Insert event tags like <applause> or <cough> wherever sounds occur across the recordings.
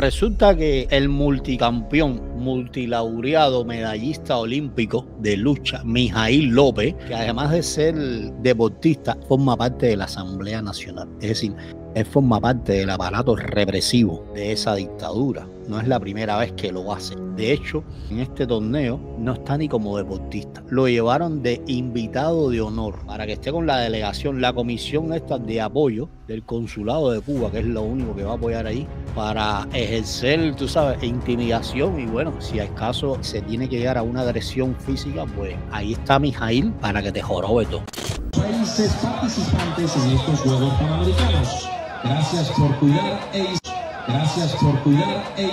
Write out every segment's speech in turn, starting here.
Resulta que el multicampeón, multilaureado, medallista olímpico de lucha, Mijail López, que además de ser deportista, forma parte de la Asamblea Nacional. Es decir, él forma parte del aparato represivo de esa dictadura no es la primera vez que lo hace. De hecho, en este torneo no está ni como deportista. Lo llevaron de invitado de honor para que esté con la delegación, la comisión esta de apoyo del consulado de Cuba, que es lo único que va a apoyar ahí, para ejercer, tú sabes, intimidación. Y bueno, si es caso se tiene que llegar a una agresión física, pues ahí está Mijail para que te jorobe todo. participantes en estos Juegos Panamericanos. Gracias por cuidar e Gracias por cuidar e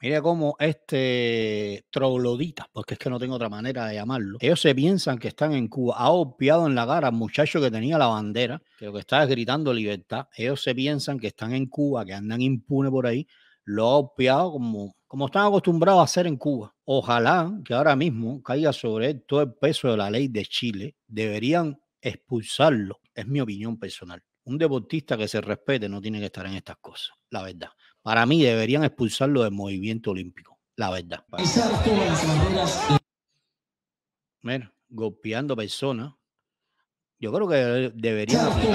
Mira cómo este troglodita, porque es que no tengo otra manera de llamarlo, ellos se piensan que están en Cuba. Ha opiado en la cara al muchacho que tenía la bandera, que lo que estaba gritando libertad. Ellos se piensan que están en Cuba, que andan impune por ahí. Lo ha opiado como, como están acostumbrados a hacer en Cuba. Ojalá que ahora mismo caiga sobre él todo el peso de la ley de Chile. Deberían expulsarlo. Es mi opinión personal. Un deportista que se respete no tiene que estar en estas cosas, la verdad. Para mí deberían expulsarlo del movimiento olímpico, la verdad. Mira, golpeando personas. Yo creo que deberían este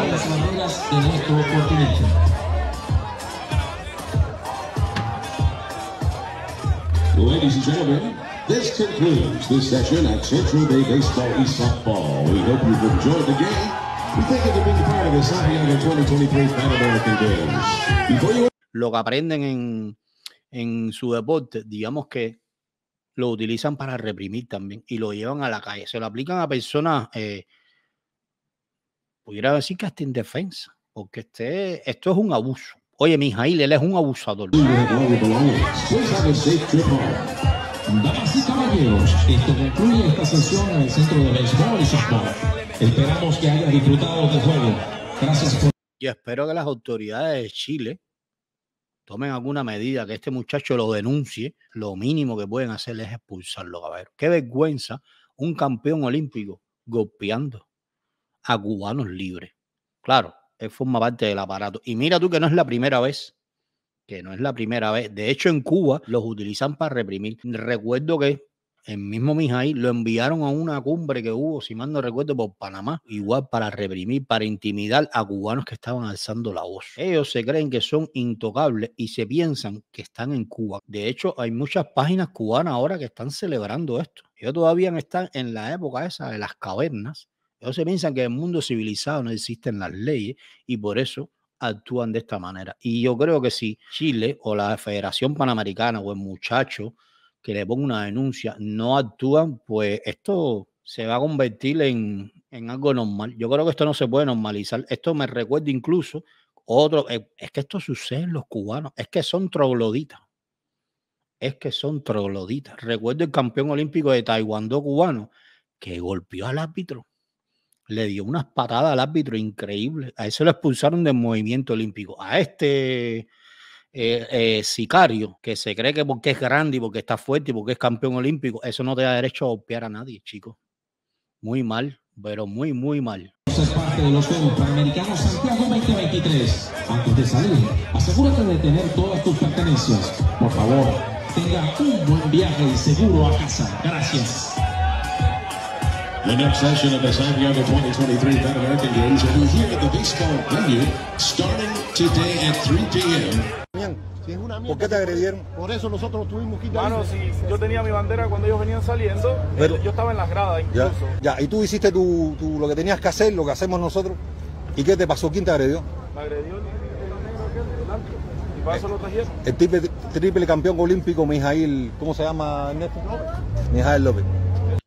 Ladies and gentlemen, this concludes this session at Central Bay Baseball East Softball. We hope you've enjoyed the game. We thank you for being part of this Santiago 2023 Pan American Games. Before you lo que aprenden en, su deporte, digamos que lo utilizan para reprimir también y lo llevan a la calle. Se lo aplican a personas, eh, pudiera decir que hasta defensa porque este, esto es un abuso. Oye, Mijail, él es un abusador. Yo espero que las autoridades de Chile tomen alguna medida, que este muchacho lo denuncie, lo mínimo que pueden hacer es expulsarlo, caballero. Qué vergüenza un campeón olímpico golpeando a cubanos libres. Claro, él forma parte del aparato. Y mira tú que no es la primera vez, que no es la primera vez. De hecho, en Cuba los utilizan para reprimir. Recuerdo que el mismo Mijay lo enviaron a una cumbre que hubo, si mando recuerdo, por Panamá, igual para reprimir, para intimidar a cubanos que estaban alzando la voz. Ellos se creen que son intocables y se piensan que están en Cuba. De hecho, hay muchas páginas cubanas ahora que están celebrando esto. Ellos todavía están en la época esa de las cavernas. Ellos se piensan que en el mundo civilizado no existen las leyes y por eso actúan de esta manera. Y yo creo que si Chile o la Federación Panamericana o el muchacho que le ponga una denuncia, no actúan, pues esto se va a convertir en, algo normal. Yo creo que esto no se puede normalizar. Esto me recuerda incluso otro, eh, es que esto sucede en los cubanos, es que son trogloditas. Es que son trogloditas. Recuerdo el campeón olímpico de Taekwondo cubano que golpeó al árbitro. Le dio unas patadas al árbitro increíble. A eso lo expulsaron del movimiento olímpico. A este eh, eh, sicario que se cree que porque es grande y porque está fuerte y porque es campeón olímpico, eso no te da derecho a golpear a nadie, chico. Muy mal, pero muy, muy mal. Es parte de los Juegos Panamericanos Santiago 2023. Antes de salir, asegúrate de tener todas tus pertenencias. Por favor, tenga un buen viaje y seguro a casa. Gracias. The next session of the Santiago 2023 Pan American Games will be here at the Baseball venue starting today at 3 p.m. ¿Por qué te agredieron? Por eso nosotros tuvimos que ir Bueno, si yo tenía mi bandera cuando ellos venían saliendo, eh, yo estaba en las gradas incluso. Ya, ya. y tú hiciste tu, tu, lo que tenías que hacer, lo que hacemos nosotros. ¿Y qué te pasó? ¿Quién te agredió? agredió el negro El triple, campeón olímpico, Mijail, ¿cómo se llama hija Mijail López.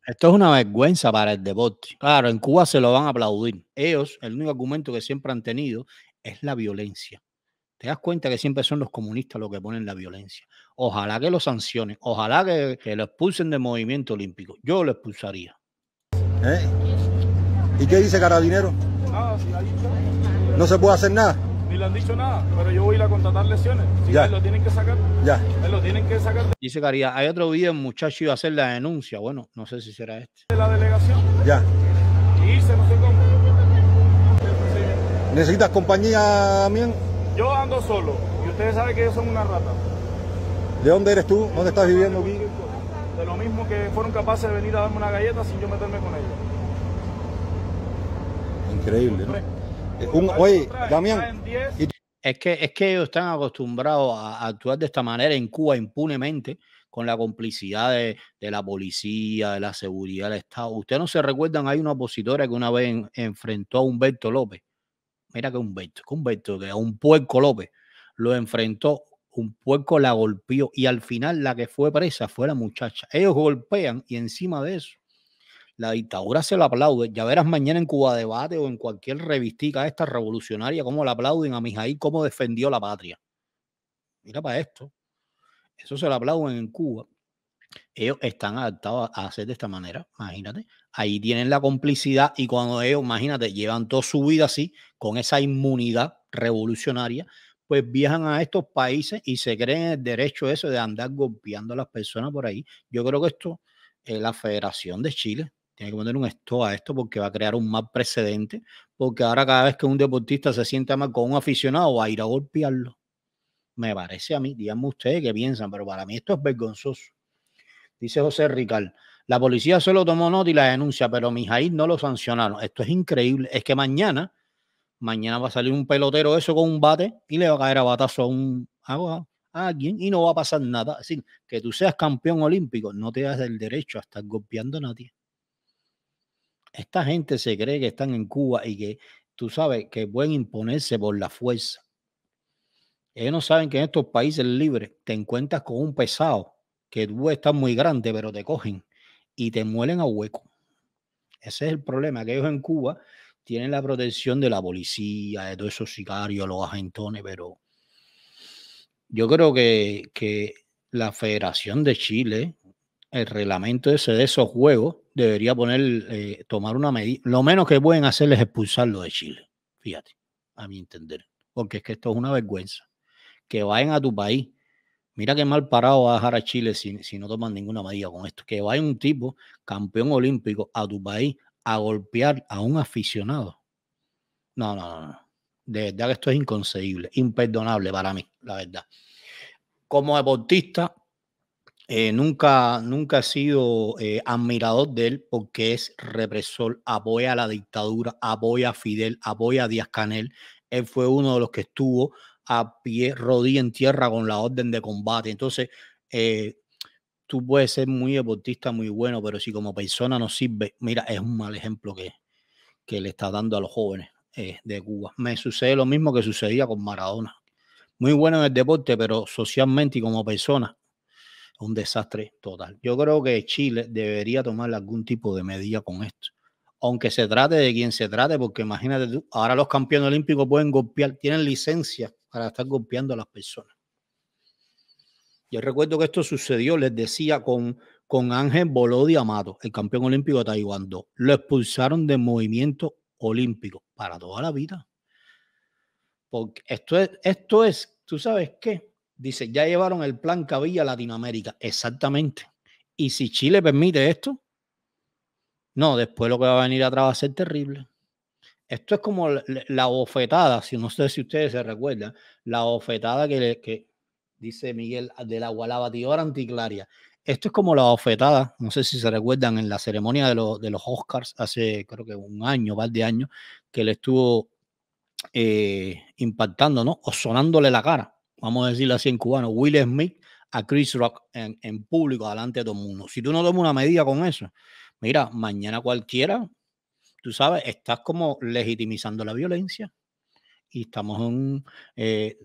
Esto es una vergüenza para el deporte. Claro, en Cuba se lo van a aplaudir. Ellos, el único argumento que siempre han tenido es la violencia. Te das cuenta que siempre son los comunistas los que ponen la violencia. Ojalá que lo sancionen, ojalá que, lo expulsen del movimiento olímpico. Yo lo expulsaría. ¿Eh? ¿Y qué dice Carabinero? Ah, no se puede hacer nada. Ni le han dicho nada, pero yo voy a ir a contratar lesiones. Si ya. lo tienen que sacar, ya. Me lo tienen que sacar. Dice Caría, hay otro día el muchacho iba a hacer la denuncia. Bueno, no sé si será este. De la delegación. Ya. Y no sé cómo. ¿Necesitas compañía, Mien? Yo ando solo. Y ustedes saben que yo soy una rata. ¿De dónde eres tú? ¿Dónde estás viviendo aquí? De lo mismo que fueron capaces de venir a darme una galleta sin yo meterme con ellos. Increíble, ¿no? oye, Damián. Es que, ellos están acostumbrados a, actuar de esta manera en Cuba impunemente con la complicidad de, la policía, de la seguridad del Estado. Ustedes no se recuerdan, hay una opositora que una vez enfrentó a Humberto López. Mira que Humberto, que Humberto, que a un puerco López lo enfrentó, un puerco la golpeó y al final la que fue presa fue la muchacha. Ellos golpean y encima de eso la dictadura se la aplaude. Ya verás mañana en Cuba Debate o en cualquier revistica esta revolucionaria cómo la aplauden a Mijaí, cómo defendió la patria. Mira para esto. Eso se lo aplauden en Cuba. Ellos están adaptados a hacer de esta manera, imagínate. Ahí tienen la complicidad y cuando ellos, imagínate, llevan toda su vida así, con esa inmunidad revolucionaria, pues viajan a estos países y se creen el derecho eso de andar golpeando a las personas por ahí. Yo creo que esto, es la Federación de Chile, tiene que poner un esto a esto porque va a crear un mal precedente, porque ahora cada vez que un deportista se sienta mal con un aficionado va a ir a golpearlo. Me parece a mí, díganme ustedes qué piensan, pero para mí esto es vergonzoso. Dice José Rical, la policía solo tomó nota y la denuncia, pero Mijail no lo sancionaron. Esto es increíble. Es que mañana, mañana va a salir un pelotero eso con un bate y le va a caer a batazo a un alguien y no va a pasar nada. Es que tú seas campeón olímpico no te das el derecho a estar golpeando a nadie esta gente se cree que están en Cuba y que tú sabes que pueden imponerse por la fuerza. Ellos no saben que en estos países libres te encuentras con un pesado que tú estás muy grande, pero te cogen y te muelen a hueco. Ese es el problema, que ellos en Cuba tienen la protección de la policía, de todos esos sicarios, los agentones, pero yo creo que, que la Federación de Chile el reglamento ese de esos juegos debería poner, eh, tomar una medida. Lo menos que pueden hacer es expulsarlo de Chile, fíjate, a mi entender. Porque es que esto es una vergüenza. Que vayan a tu país. Mira qué mal parado va a dejar a Chile si, si no toman ninguna medida con esto. Que vaya un tipo, campeón olímpico, a tu país a golpear a un aficionado. No, no, no, no. De verdad que esto es inconcebible, imperdonable para mí, la verdad. Como deportista, eh, nunca, nunca he sido eh, admirador de él porque es represor, apoya a la dictadura, apoya a Fidel, apoya a Díaz Canel. Él fue uno de los que estuvo a pie, rodilla en tierra con la orden de combate. Entonces, eh, tú puedes ser muy deportista, muy bueno, pero si como persona no sirve, mira, es un mal ejemplo que, que le está dando a los jóvenes de Cuba. Me sucede lo mismo que sucedía con Maradona. Muy bueno en el deporte, pero socialmente y como persona un desastre total. Yo creo que Chile debería tomar algún tipo de medida con esto. Aunque se trate de quien se trate, porque imagínate ahora los campeones olímpicos pueden golpear, tienen licencia para estar golpeando a las personas. Yo recuerdo que esto sucedió, les decía, con, con Ángel Bolodi Amato, el campeón olímpico de Taekwondo. Lo expulsaron del movimiento olímpico para toda la vida. Porque esto es, esto es, tú sabes qué, Dice, ya llevaron el plan Cabilla a Latinoamérica. Exactamente. Y si Chile permite esto, no, después lo que va a venir atrás va a ser terrible. Esto es como la, bofetada, si no sé si ustedes se recuerdan, la bofetada que, dice Miguel de la Gualabatidora Anticlaria. Esto es como la bofetada, no sé si se recuerdan en la ceremonia de, de los Oscars hace creo que un año, par de años, que le estuvo eh, impactando, ¿no? O sonándole la cara vamos a decirlo así en cubano, Will Smith a Chris Rock en, público, adelante de todo el mundo. Si tú no tomas una medida con eso, mira, mañana cualquiera, tú sabes, estás como legitimizando la violencia. Y estamos en... Eh,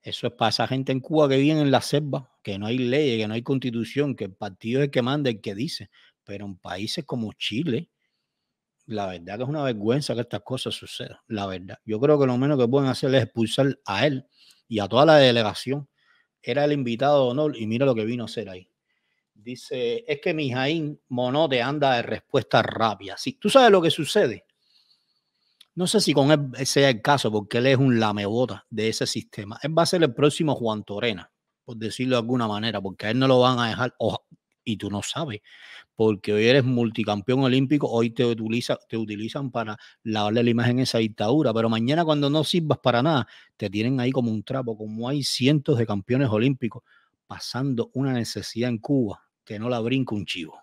eso es para esa gente en Cuba que viene en la selva, que no hay leyes, que no hay constitución, que el partido es el que manda, el que dice. Pero en países como Chile, la verdad que es una vergüenza que estas cosas sucedan, la verdad. Yo creo que lo menos que pueden hacer es expulsar a él y a toda la delegación. Era el invitado de honor y mira lo que vino a hacer ahí. Dice, es que Mijaín Monote anda de respuesta rápida. Si tú sabes lo que sucede, no sé si con él sea el caso, porque él es un lamebota de ese sistema. Él va a ser el próximo Juan Torena, por decirlo de alguna manera, porque a él no lo van a dejar y tú no sabes, porque hoy eres multicampeón olímpico, hoy te, te utilizan para lavarle la imagen a esa dictadura, pero mañana cuando no sirvas para nada, te tienen ahí como un trapo, como hay cientos de campeones olímpicos pasando una necesidad en Cuba que no la brinca un chivo.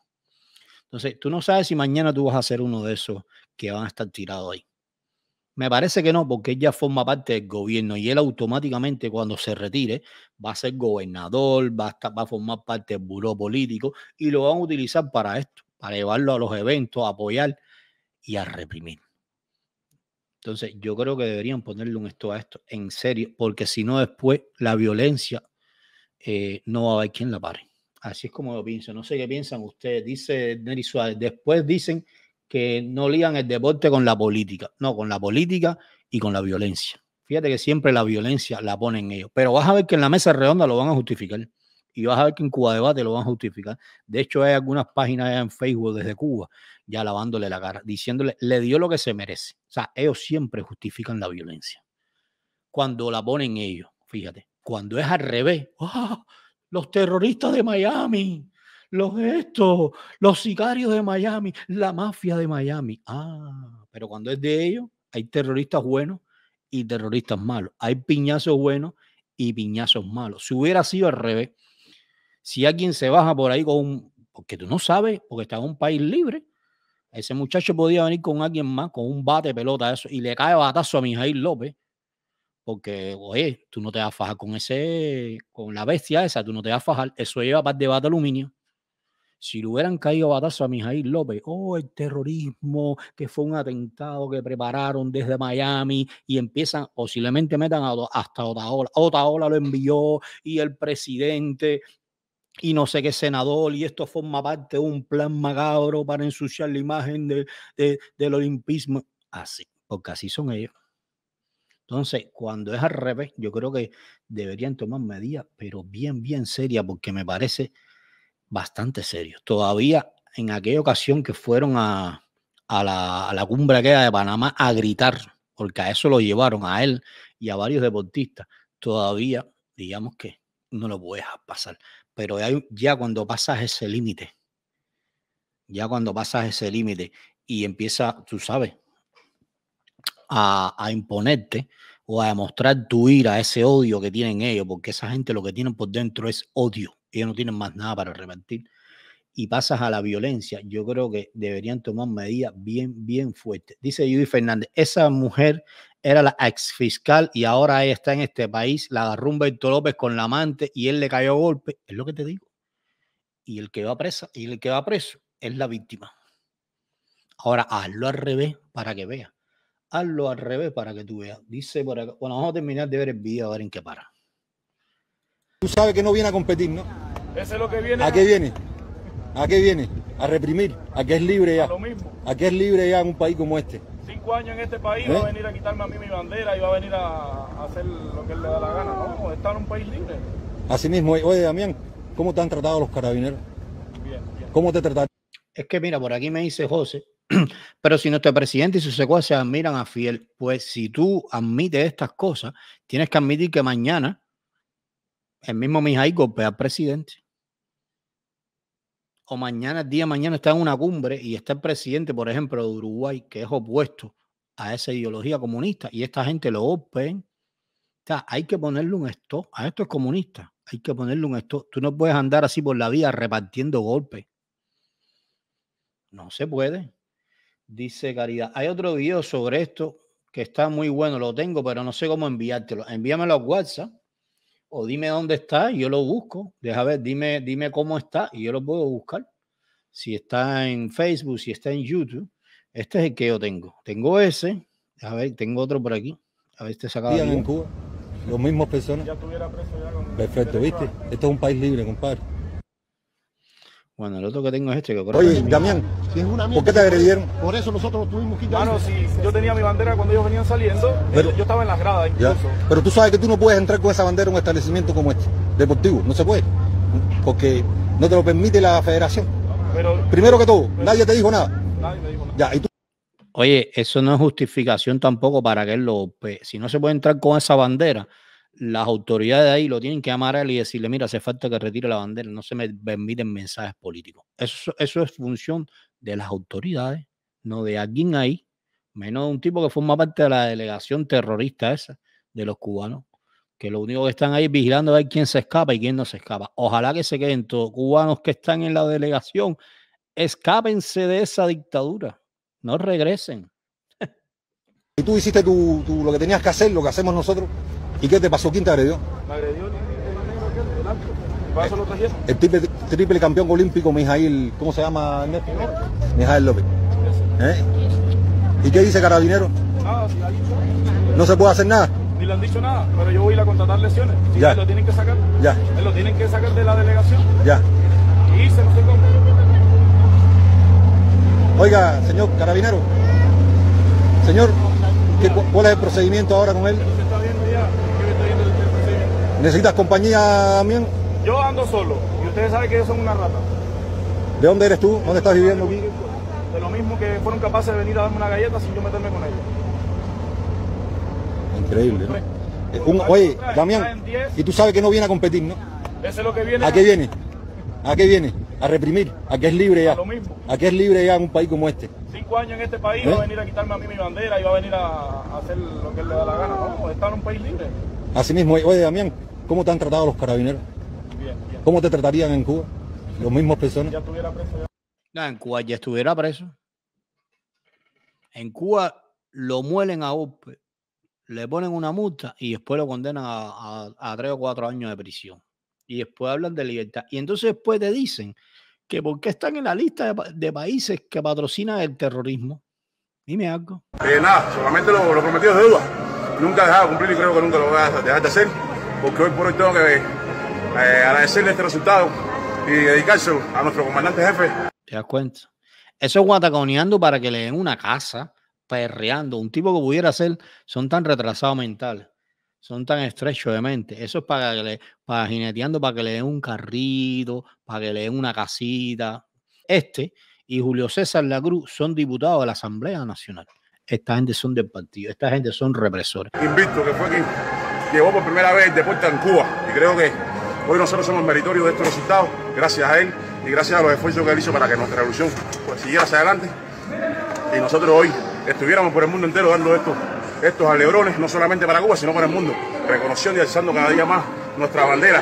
Entonces, tú no sabes si mañana tú vas a ser uno de esos que van a estar tirados ahí. Me parece que no, porque ella forma parte del gobierno y él automáticamente cuando se retire va a ser gobernador, va a, va a formar parte del buró político y lo van a utilizar para esto, para llevarlo a los eventos, a apoyar y a reprimir. Entonces yo creo que deberían ponerle un esto a esto, en serio, porque si no después la violencia eh, no va a haber quien la pare. Así es como yo pienso. No sé qué piensan ustedes. Dice Neri Suárez. Después dicen que no ligan el deporte con la política, no, con la política y con la violencia. Fíjate que siempre la violencia la ponen ellos, pero vas a ver que en la mesa redonda lo van a justificar y vas a ver que en Cuba Debate lo van a justificar. De hecho, hay algunas páginas en Facebook desde Cuba ya lavándole la cara, diciéndole, le dio lo que se merece. O sea, ellos siempre justifican la violencia. Cuando la ponen ellos, fíjate, cuando es al revés, ¡ah! los terroristas de Miami, los estos, los sicarios de Miami, la mafia de Miami. Ah, pero cuando es de ellos, hay terroristas buenos y terroristas malos. Hay piñazos buenos y piñazos malos. Si hubiera sido al revés, si alguien se baja por ahí con un, porque tú no sabes, porque está en un país libre, ese muchacho podía venir con alguien más, con un bate pelota, eso, y le cae batazo a Mijail López, porque, oye, tú no te vas a fajar con ese, con la bestia esa, tú no te vas a fajar, eso lleva par de bata aluminio si le hubieran caído batazo a Mijail López, oh, el terrorismo, que fue un atentado que prepararon desde Miami y empiezan, posiblemente metan a, hasta Otaola. Otaola lo envió y el presidente y no sé qué senador, y esto forma parte de un plan macabro para ensuciar la imagen de, del olimpismo. Así, porque así son ellos. Entonces, cuando es al revés, yo creo que deberían tomar medidas, pero bien, bien serias, porque me parece bastante serio. Todavía en aquella ocasión que fueron a, la, cumbre la, cumbre de Panamá a gritar, porque a eso lo llevaron a él y a varios deportistas, todavía, digamos que no lo puedes pasar. Pero ya, ya cuando pasas ese límite, ya cuando pasas ese límite y empieza, tú sabes, a, a, imponerte o a demostrar tu ira, ese odio que tienen ellos, porque esa gente lo que tienen por dentro es odio ellos no tienen más nada para arrepentir, y pasas a la violencia, yo creo que deberían tomar medidas bien, bien fuertes. Dice Judy Fernández, esa mujer era la ex fiscal y ahora está en este país, la agarró Humberto López con la amante y él le cayó golpe, es lo que te digo. Y el que va presa, y el que va preso es la víctima. Ahora hazlo al revés para que vea Hazlo al revés para que tú veas. Dice por acá, bueno, vamos a terminar de ver el video a ver en qué para. Tú sabes que no viene a competir, ¿no? es lo que viene. ¿A qué viene? ¿A qué viene? A reprimir. ¿A qué es libre ya? A lo mismo. ¿A qué es libre ya en un país como este? Cinco años en este país va a ¿Eh? venir a quitarme a mí mi bandera y va a venir a hacer lo que él le da la gana, ¿no? Está en un país libre. Así mismo, oye Damián, ¿cómo te han tratado los carabineros? Bien, bien. ¿Cómo te trataron? Es que mira, por aquí me dice José, <clears throat> pero si nuestro presidente y sus secuaces admiran a Fiel, pues si tú admites estas cosas, tienes que admitir que mañana el mismo Mijay golpea al presidente. O mañana, el día de mañana, está en una cumbre y está el presidente, por ejemplo, de Uruguay, que es opuesto a esa ideología comunista y esta gente lo open hay que ponerle un stop a esto es comunista. Hay que ponerle un stop. Tú no puedes andar así por la vida repartiendo golpes. No se puede. Dice Caridad. Hay otro video sobre esto que está muy bueno. Lo tengo, pero no sé cómo enviártelo. Envíamelo a WhatsApp o dime dónde está y yo lo busco. Deja ver, dime, dime cómo está y yo lo puedo buscar. Si está en Facebook, si está en YouTube. Este es el que yo tengo. Tengo ese. A ver, tengo otro por aquí. A ver, este sacado. en Cuba. Los mismos personas. Ya preso ya Perfecto, ¿viste? Esto es un país libre, compadre. Bueno, el otro que tengo es este que Oye, Damián, ¿por qué te agredieron? Por eso nosotros tuvimos que ir. Bueno, si yo tenía mi bandera cuando ellos venían saliendo, eh, yo estaba en las gradas incluso. Pero tú sabes que tú no puedes entrar con esa bandera en un establecimiento como este, deportivo, no se puede. Porque no te lo permite la federación. Pero, Primero que todo, nadie te dijo nada. Nadie dijo nada. Ya, ¿y tú? Oye, eso no es justificación tampoco para que él lo... si no se puede entrar con esa bandera, las autoridades de ahí lo tienen que amar a él y decirle, mira, hace falta que retire la bandera, no se me permiten mensajes políticos. Eso, eso es función de las autoridades, no de alguien ahí, menos de un tipo que forma parte de la delegación terrorista esa de los cubanos, que lo único que están ahí vigilando es ver quién se escapa y quién no se escapa. Ojalá que se queden todos cubanos que están en la delegación, escápense de esa dictadura, no regresen. Y tú hiciste lo que tenías que hacer, lo que hacemos nosotros. ¿Y qué te pasó? ¿Quién te agredió? Me agredió el negro lo trajeron? El triple, campeón olímpico, Mijail, ¿cómo se llama? Mijail López. ¿Eh? ¿Y qué dice Carabinero? Nada, No se puede hacer nada. Ni le han dicho nada, pero yo voy a ir a contratar lesiones. Si ya. lo tienen que sacar. Ya. lo tienen que sacar de la delegación. Ya. Y se no sé cómo. Oiga, señor carabinero. Señor, ¿cuál es el procedimiento ahora con él? ¿Necesitas compañía, Damián? Yo ando solo y ustedes saben que yo soy una rata. ¿De dónde eres tú? ¿Dónde estás viviendo aquí? De lo mismo que fueron capaces de venir a darme una galleta sin yo meterme con ellos. Increíble, ¿no? Eh, oye, Damián, y tú sabes que no viene a competir, ¿no? Eso es lo que viene. ¿A qué viene? ¿A qué viene? A reprimir. ¿A qué es libre ya? A lo mismo. ¿A qué es libre ya en un país como este? Cinco años en este país, va a ¿Eh? venir a quitarme a mí mi bandera y va a venir a hacer lo que él le da la gana, ¿no? Está en un país libre. Así mismo, oye, Damián, ¿Cómo te han tratado los carabineros? ¿Cómo te tratarían en Cuba? Los mismos personas. Ya estuviera preso. Ya. en Cuba ya estuviera preso. En Cuba lo muelen a golpe, le ponen una multa y después lo condenan a, tres o cuatro años de prisión. Y después hablan de libertad. Y entonces después te dicen que porque están en la lista de, países que patrocinan el terrorismo. Dime algo. Eh, nada, solamente lo, lo prometido de duda. Nunca he dejado cumplir y creo que nunca lo voy a dejar de hacer porque hoy por hoy tengo que eh, agradecerle este resultado y dedicarse a nuestro comandante jefe. Te das cuenta. Eso es guataconeando para que le den una casa, perreando. Un tipo que pudiera ser, son tan retrasados mentales, son tan estrechos de mente. Eso es para que le, para para que le den un carrito, para que le den una casita. Este y Julio César Lacruz son diputados de la Asamblea Nacional. Esta gente son del partido, esta gente son represores. Invito que fue aquí llevó por primera vez el deporte en Cuba. Y creo que hoy nosotros somos meritorios de estos resultados, gracias a él y gracias a los esfuerzos que él hizo para que nuestra revolución pues, siguiera hacia adelante. Y nosotros hoy estuviéramos por el mundo entero dando estos, estos no solamente para Cuba, sino para el mundo, reconociendo y alzando cada día más nuestra bandera,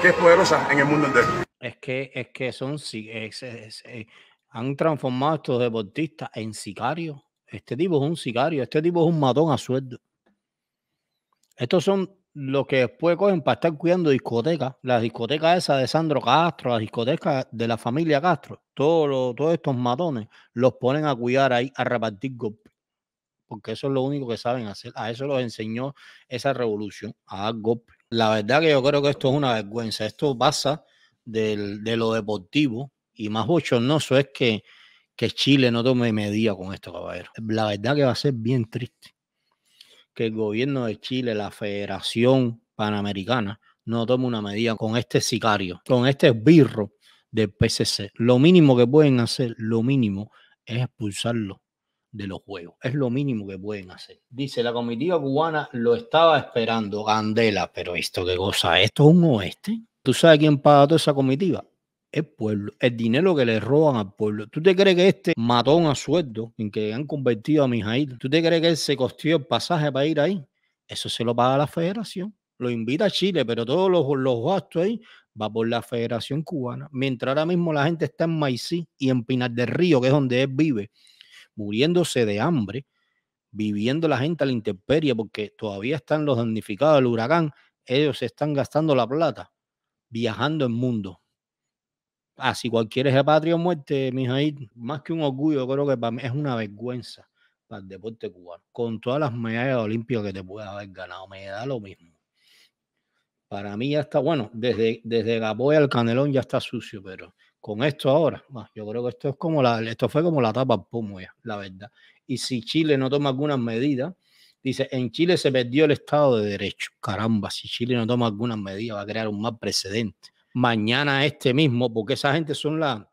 que es poderosa en el mundo entero. Es que, es que son, eh, han transformado a estos deportistas en sicarios. Este tipo es un sicario, este tipo es un matón a sueldo. Estos son los que después cogen para estar cuidando discotecas, La discotecas esa de Sandro Castro, las discotecas de la familia Castro, todos estos matones los ponen a cuidar ahí, a repartir golpes, porque eso es lo único que saben hacer, a eso los enseñó esa revolución, a dar La verdad que yo creo que esto es una vergüenza, esto pasa de lo deportivo y más bochornoso es que, que Chile no tome medida con esto, caballero. La verdad que va a ser bien triste que el gobierno de Chile, la Federación Panamericana, no tome una medida con este sicario, con este birro del PCC. Lo mínimo que pueden hacer, lo mínimo, es expulsarlo de los juegos. Es lo mínimo que pueden hacer. Dice, la comitiva cubana lo estaba esperando, Gandela, pero esto qué cosa, esto es un oeste. ¿Tú sabes quién paga toda esa comitiva? el pueblo, el dinero que le roban al pueblo. ¿Tú te crees que este matón a sueldo en que han convertido a Mijail? ¿Tú te crees que él se costeó el pasaje para ir ahí? Eso se lo paga la federación. Lo invita a Chile, pero todos los, gastos ahí va por la Federación Cubana. Mientras ahora mismo la gente está en Maicí y en Pinar del Río, que es donde él vive, muriéndose de hambre, viviendo la gente a la intemperie porque todavía están los damnificados del huracán, ellos están gastando la plata viajando el mundo Ah, si cualquiera es patria o muerte, Mijail, más que un orgullo, creo que para mí es una vergüenza para el deporte cubano. Con todas las medallas olímpicas que te puedes haber ganado, me da lo mismo. Para mí ya está, bueno, desde, desde Gaboy al Canelón ya está sucio, pero con esto ahora, yo creo que esto es como la, esto fue como la tapa al pomo la verdad. Y si Chile no toma algunas medidas, dice, en Chile se perdió el Estado de Derecho. Caramba, si Chile no toma algunas medidas va a crear un mal precedente mañana este mismo, porque esa gente son la,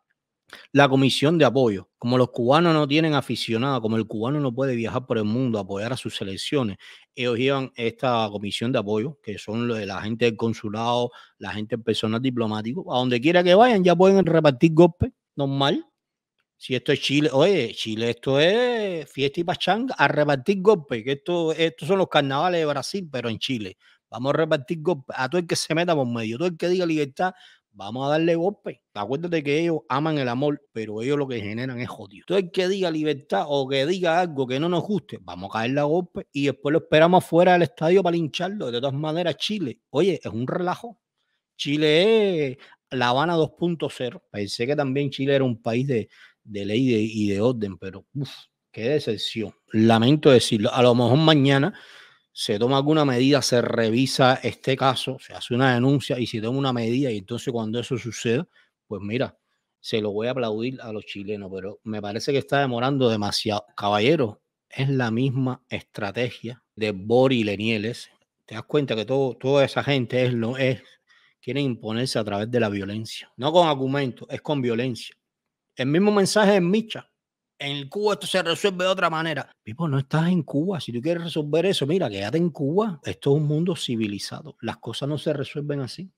la comisión de apoyo. Como los cubanos no tienen aficionados, como el cubano no puede viajar por el mundo a apoyar a sus selecciones, ellos llevan esta comisión de apoyo, que son la gente del consulado, la gente del personal diplomático. A donde quiera que vayan, ya pueden repartir golpes, normal. Si esto es Chile, oye, Chile, esto es fiesta y pachanga, a repartir golpes, que esto, estos son los carnavales de Brasil, pero en Chile. Vamos a repartir golpes a todo el que se meta por medio, todo el que diga libertad, vamos a darle golpe. Acuérdate que ellos aman el amor, pero ellos lo que generan es odio. Todo el que diga libertad o que diga algo que no nos guste, vamos a caerle a golpe y después lo esperamos fuera del estadio para lincharlo. De todas maneras, Chile, oye, es un relajo. Chile es La Habana 2.0. Pensé que también Chile era un país de, ley y de orden, pero uf, qué decepción. Lamento decirlo. A lo mejor mañana se toma alguna medida, se revisa este caso, se hace una denuncia y se toma una medida y entonces cuando eso sucede pues mira, se lo voy a aplaudir a los chilenos, pero me parece que está demorando demasiado. Caballero, es la misma estrategia de Bori Lenieles. Te das cuenta que todo, toda esa gente es lo es, quiere imponerse a través de la violencia. No con argumentos, es con violencia. El mismo mensaje en Micha en Cuba esto se resuelve de otra manera. Pipo, no estás en Cuba. Si tú quieres resolver eso, mira, quédate en Cuba. Esto es un mundo civilizado. Las cosas no se resuelven así.